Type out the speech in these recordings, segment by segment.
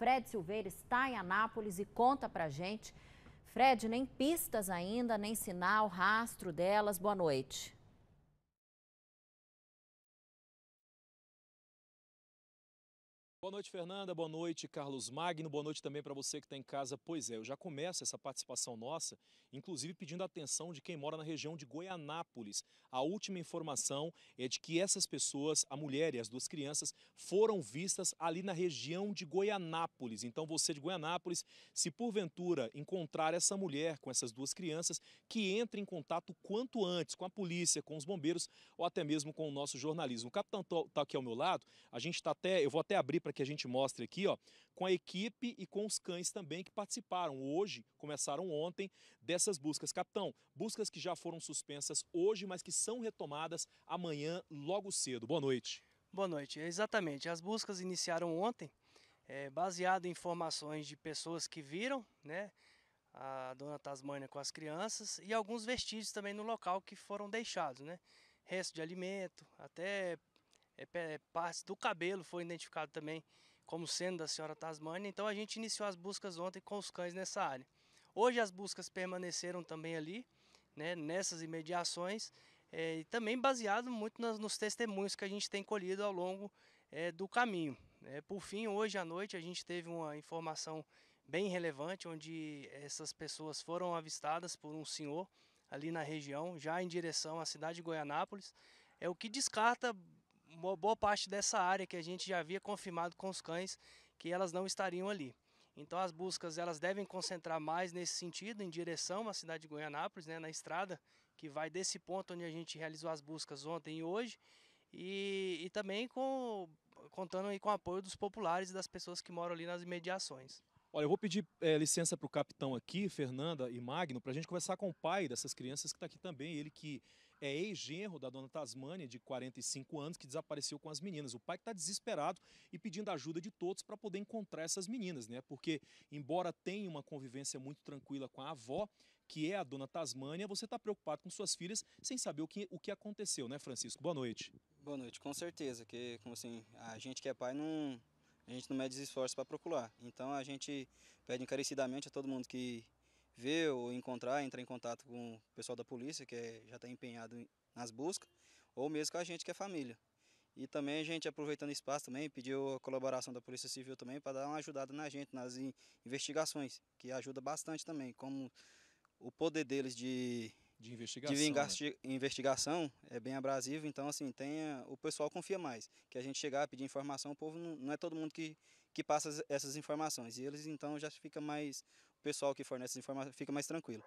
Fred Silveira está em Anápolis e conta pra gente. Fred, nem pistas ainda, nem sinal, rastro delas. Boa noite. Boa noite, Fernanda. Boa noite, Carlos Magno. Boa noite também para você que está em casa. Pois é, eu já começo essa participação nossa, inclusive pedindo a atenção de quem mora na região de Goianápolis. A última informação é de que essas pessoas, a mulher e as duas crianças, foram vistas ali na região de Goianápolis. Então, você de Goianápolis, se porventura encontrar essa mulher com essas duas crianças, que entre em contato quanto antes com a polícia, com os bombeiros ou até mesmo com o nosso jornalismo. O capitão está tá aqui ao meu lado. A gente está até, eu vou até abrir para para que a gente mostre aqui, ó, com a equipe e com os cães também que participaram hoje, começaram ontem, dessas buscas. Capitão, buscas que já foram suspensas hoje, mas que são retomadas amanhã, logo cedo. Boa noite. Boa noite. Exatamente. As buscas iniciaram ontem, é, baseado em informações de pessoas que viram, né? A dona Tasmânia com as crianças e alguns vestígios também no local que foram deixados, né? Resto de alimento, até é, é partes do cabelo foi identificado também como sendo da senhora Tasmânia. Então a gente iniciou as buscas ontem com os cães nessa área. Hoje as buscas permaneceram também ali, né, nessas imediações, é, e também baseado muito nas, nos testemunhos que a gente tem colhido ao longo é, do caminho. É, por fim, hoje à noite a gente teve uma informação bem relevante, onde essas pessoas foram avistadas por um senhor ali na região, já em direção à cidade de Goianápolis, é o que descarta uma boa parte dessa área que a gente já havia confirmado com os cães que elas não estariam ali. Então as buscas elas devem concentrar mais nesse sentido, em direção à cidade de Goianápolis, né, na estrada que vai desse ponto onde a gente realizou as buscas ontem e hoje, e, e também com, contando com o apoio dos populares e das pessoas que moram ali nas imediações. Olha, eu vou pedir é, licença para o capitão aqui, Fernanda e Magno, para a gente conversar com o pai dessas crianças que está aqui também. Ele que é ex-genro da dona Tasmânia, de 45 anos, que desapareceu com as meninas. O pai que está desesperado e pedindo ajuda de todos para poder encontrar essas meninas, né? Porque, embora tenha uma convivência muito tranquila com a avó, que é a dona Tasmânia, você está preocupado com suas filhas sem saber o que, o que aconteceu, né, Francisco? Boa noite. Boa noite, com certeza, que como assim, a gente que é pai não a gente não mede esforços para procurar. Então a gente pede encarecidamente a todo mundo que vê ou encontrar, entrar em contato com o pessoal da polícia, que é, já está empenhado nas buscas, ou mesmo com a gente que é família. E também a gente, aproveitando o espaço também, pediu a colaboração da Polícia Civil também para dar uma ajudada na gente, nas investigações, que ajuda bastante também, como o poder deles de de investigação, de né? investigação é bem abrasivo, então assim, tem a, o pessoal confia mais. Que a gente chegar a pedir informação, o povo não, não, é todo mundo que, que passa essas informações. E eles então já fica mais. O pessoal que fornece as informações fica mais tranquilo.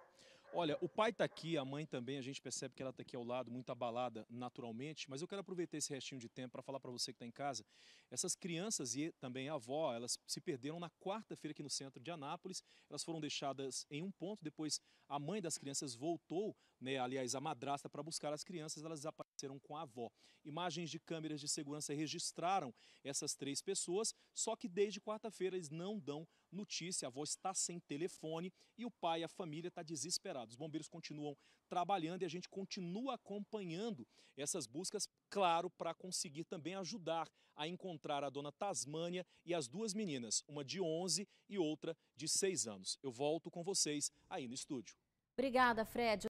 Olha, o pai está aqui, a mãe também, a gente percebe que ela está aqui ao lado, muito abalada naturalmente, mas eu quero aproveitar esse restinho de tempo para falar para você que está em casa. Essas crianças e também a avó, elas se perderam na quarta-feira aqui no centro de Anápolis, elas foram deixadas em um ponto, depois a mãe das crianças voltou, né, aliás, a madrasta, para buscar as crianças, elas desapareceram com a avó. Imagens de câmeras de segurança registraram essas três pessoas, só que desde quarta-feira eles não dão notícia, a avó está sem telefone e o pai, e a família está desesperado. Os bombeiros continuam trabalhando e a gente continua acompanhando essas buscas, claro, para conseguir também ajudar a encontrar a dona Tasmânia e as duas meninas, uma de 11 e outra de 6 anos. Eu volto com vocês aí no estúdio. Obrigada, Fred.